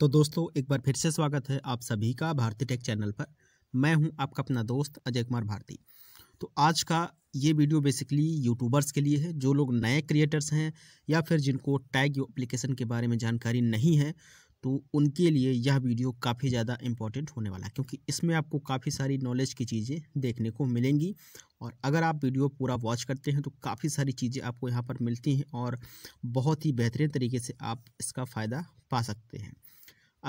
तो दोस्तों एक बार फिर से स्वागत है आप सभी का भारती टेक चैनल पर मैं हूं आपका अपना दोस्त अजय कुमार भारती तो आज का ये वीडियो बेसिकली यूट्यूबर्स के लिए है जो लोग नए क्रिएटर्स हैं या फिर जिनको टैग एप्लीकेशन के बारे में जानकारी नहीं है तो उनके लिए यह वीडियो काफ़ी ज़्यादा इम्पॉर्टेंट होने वाला है क्योंकि इसमें आपको काफ़ी सारी नॉलेज की चीज़ें देखने को मिलेंगी और अगर आप वीडियो पूरा वॉच करते हैं तो काफ़ी सारी चीज़ें आपको यहाँ पर मिलती हैं और बहुत ही बेहतरीन तरीके से आप इसका फ़ायदा पा सकते हैं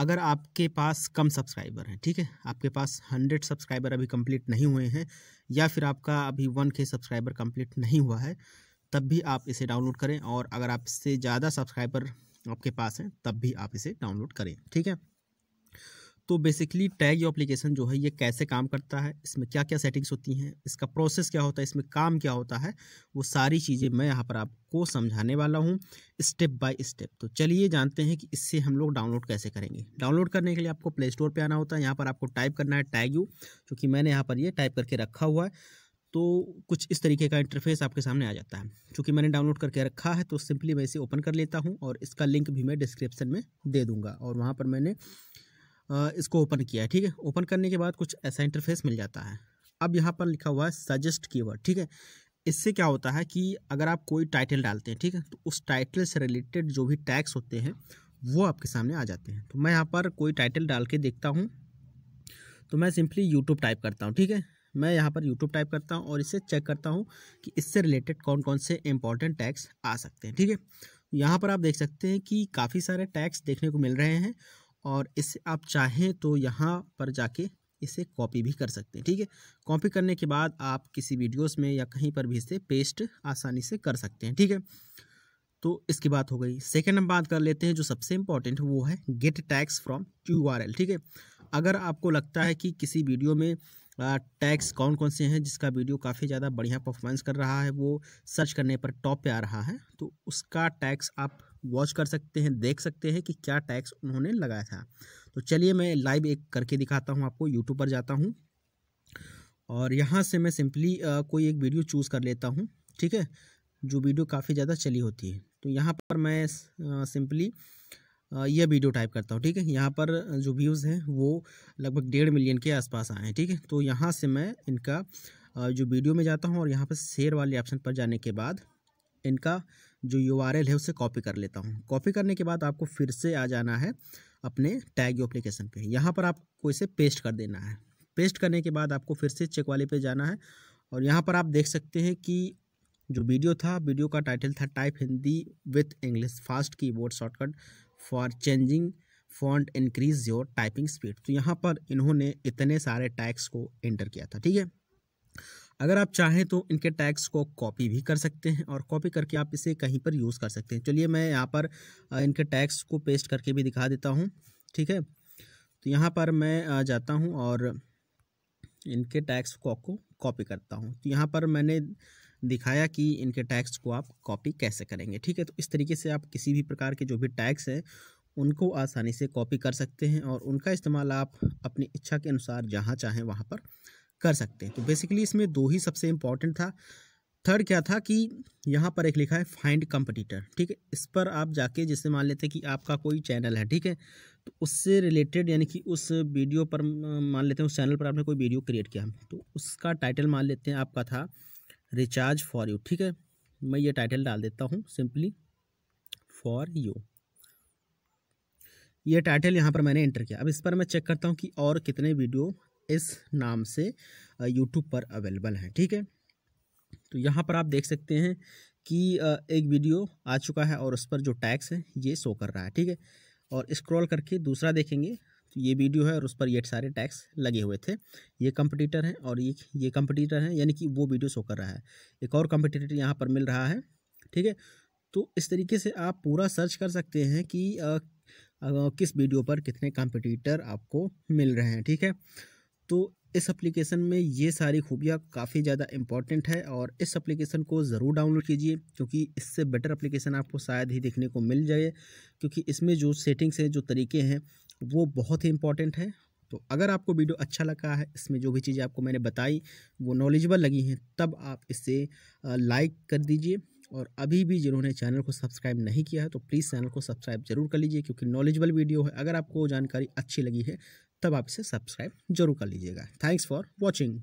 अगर आपके पास कम सब्सक्राइबर हैं ठीक है आपके पास हंड्रेड सब्सक्राइबर अभी कंप्लीट नहीं हुए हैं या फिर आपका अभी वन के सब्सक्राइबर कंप्लीट नहीं हुआ है तब भी आप इसे डाउनलोड करें और अगर आपसे ज़्यादा सब्सक्राइबर आपके पास हैं तब भी आप इसे डाउनलोड करें ठीक है तो बेसिकली टैग यू एप्लीकेशन जो है ये कैसे काम करता है इसमें क्या क्या सेटिंग्स होती हैं इसका प्रोसेस क्या होता है इसमें काम क्या होता है वो सारी चीज़ें मैं यहाँ पर आपको समझाने वाला हूँ स्टेप बाय स्टेप तो चलिए जानते हैं कि इससे हम लोग डाउनलोड कैसे करेंगे डाउनलोड करने के लिए आपको प्ले स्टोर पर आना होता है यहाँ पर आपको टाइप करना है टैग यू क्योंकि मैंने यहाँ पर ये टाइप करके रखा हुआ है तो कुछ इस तरीके का इंटरफेस आपके सामने आ जाता है चूँकि मैंने डाउनलोड करके रखा है तो सिंपली मैं इसे ओपन कर लेता हूँ और इसका लिंक भी मैं डिस्क्रिप्सन में दे दूँगा और वहाँ पर मैंने इसको ओपन किया है ठीक है ओपन करने के बाद कुछ ऐसा इंटरफेस मिल जाता है अब यहाँ पर लिखा हुआ है सजेस्ट कीवर्ड ठीक है इससे क्या होता है कि अगर आप कोई टाइटल डालते हैं ठीक है तो उस टाइटल से रिलेटेड जो भी टैक्स होते हैं वो आपके सामने आ जाते हैं तो मैं यहाँ पर कोई टाइटल डाल के देखता हूँ तो मैं सिंपली यूट्यूब टाइप करता हूँ ठीक है मैं यहाँ पर यूट्यूब टाइप करता हूँ और इसे चेक करता हूँ कि इससे रिलेटेड कौन कौन से इंपॉर्टेंट टैक्स आ सकते हैं ठीक है यहाँ पर आप देख सकते हैं कि काफ़ी सारे टैक्स देखने को मिल रहे हैं और इसे आप चाहें तो यहाँ पर जाके इसे कॉपी भी कर सकते हैं ठीक है कॉपी करने के बाद आप किसी वीडियोस में या कहीं पर भी इसे पेस्ट आसानी से कर सकते हैं ठीक है तो इसकी बात हो गई सेकेंड हम बात कर लेते हैं जो सबसे इम्पॉर्टेंट वो है गेट टैक्स फ्रॉम क्यू ठीक है अगर आपको लगता है कि किसी वीडियो में टैक्स कौन कौन से हैं जिसका वीडियो काफ़ी ज़्यादा बढ़िया परफॉर्मेंस कर रहा है वो सर्च करने पर टॉप पे आ रहा है तो उसका टैक्स आप वॉच कर सकते हैं देख सकते हैं कि क्या टैक्स उन्होंने लगाया था तो चलिए मैं लाइव एक करके दिखाता हूँ आपको यूट्यूब पर जाता हूँ और यहाँ से मैं सिंपली कोई एक वीडियो चूज़ कर लेता हूँ ठीक है जो वीडियो काफ़ी ज़्यादा चली होती है तो यहाँ पर मैं सिंपली यह वीडियो टाइप करता हूँ ठीक है यहाँ पर जो व्यूज़ हैं वो लगभग डेढ़ मिलियन के आसपास आए हैं ठीक है तो यहाँ से मैं इनका जो वीडियो में जाता हूँ और यहाँ पर शेयर वाले ऑप्शन पर जाने के बाद इनका जो यू आर एल है उसे कॉपी कर लेता हूँ कॉपी करने के बाद आपको फिर से आ जाना है अपने टैग एप्लीकेशन पे यहाँ पर आपको इसे पेस्ट कर देना है पेस्ट करने के बाद आपको फिर से चेक वाले पे जाना है और यहाँ पर आप देख सकते हैं कि जो वीडियो था वीडियो का टाइटल था type Hindi with English fast keyboard shortcut for changing font increase your typing speed तो यहाँ पर इन्होंने इतने सारे टैक्स को एंटर किया था ठीक है अगर आप चाहें तो इनके टैग्स को कॉपी भी कर सकते हैं और कॉपी करके आप इसे कहीं पर यूज़ कर सकते हैं चलिए मैं यहाँ पर इनके टैग्स को पेस्ट करके भी दिखा देता हूँ ठीक है तो यहाँ पर मैं जाता हूँ और इनके टैग्स को आपको कॉपी करता हूँ तो यहाँ पर मैंने दिखाया कि इनके टैग्स को आप कॉपी कैसे करेंगे ठीक है तो इस तरीके से आप किसी भी प्रकार के जो भी टैग्स हैं उनको आसानी से कॉपी कर सकते हैं और उनका इस्तेमाल आप अपनी इच्छा के अनुसार जहाँ चाहें वहाँ पर कर सकते हैं तो बेसिकली इसमें दो ही सबसे इम्पॉर्टेंट था थर्ड क्या था कि यहाँ पर एक लिखा है फाइंड कंपटीटर ठीक है इस पर आप जाके जैसे मान लेते हैं कि आपका कोई चैनल है ठीक है तो उससे रिलेटेड यानी कि उस वीडियो पर मान लेते हैं उस चैनल पर आपने कोई वीडियो क्रिएट किया तो उसका टाइटल मान लेते हैं आपका था रिचार्ज फॉर यू ठीक है मैं ये टाइटल डाल देता हूँ सिंपली फॉर यू ये टाइटल यहाँ पर मैंने एंटर किया अब इस पर मैं चेक करता हूँ कि और कितने वीडियो इस नाम से यूट्यूब पर अवेलेबल हैं ठीक है तो यहाँ पर आप देख सकते हैं कि एक वीडियो आ चुका है और उस पर जो टैक्स है ये शो कर रहा है ठीक है और स्क्रॉल करके दूसरा देखेंगे तो ये वीडियो है और उस पर ये सारे टैक्स लगे हुए थे ये कंपटीटर हैं और ये ये कंपटीटर हैं यानी कि वो वीडियो शो कर रहा है एक और कंपटीटर यहाँ पर मिल रहा है ठीक है तो इस तरीके से आप पूरा सर्च कर सकते हैं कि आ, आ, किस वीडियो पर कितने कंपटीटर आपको मिल रहे हैं ठीक है तो इस एप्लीकेशन में ये सारी खूबियाँ काफ़ी ज़्यादा इंपॉर्टेंट है और इस एप्लीकेशन को ज़रूर डाउनलोड कीजिए क्योंकि इससे बेटर एप्लीकेशन आपको शायद ही देखने को मिल जाए क्योंकि इसमें जो सेटिंग्स हैं जो तरीके हैं वो बहुत ही इंपॉर्टेंट है तो अगर आपको वीडियो अच्छा लगा है इसमें जो भी चीज़ें आपको मैंने बताई वो नॉलेजबल लगी हैं तब आप इसे लाइक कर दीजिए और अभी भी जिन्होंने चैनल को सब्सक्राइब नहीं किया है तो प्लीज़ चैनल को सब्सक्राइब जरूर कर लीजिए क्योंकि नॉलेजबल वीडियो है अगर आपको जानकारी अच्छी लगी है तब आप इसे सब्सक्राइब जरूर कर लीजिएगा थैंक्स फॉर वॉचिंग